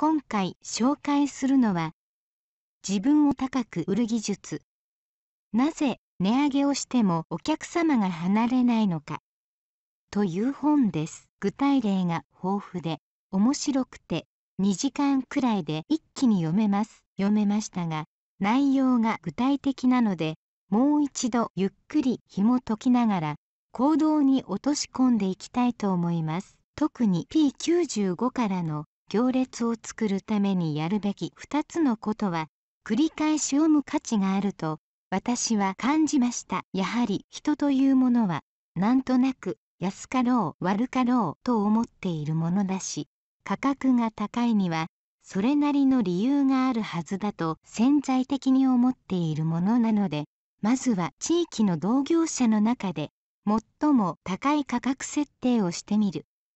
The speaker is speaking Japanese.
今回紹介するのは自分を高く売る技術なぜ値上げをしてもお客様が離れないのかという本です具体例が豊富で面白くて2時間くらいで一気に読めます読めましたが内容が具体的なのでもう一度ゆっくり紐解きながら行動に落とし込んでいきたいと思います特に P95 からの行列を作るためにやるべき2つのことは繰り返し読む価値があると私は感じましたやはり人というものはなんとなく安かろう悪かろうと思っているものだし価格が高いにはそれなりの理由があるはずだと潜在的に思っているものなのでまずは地域の同業者の中で最も高い価格設定をしてみる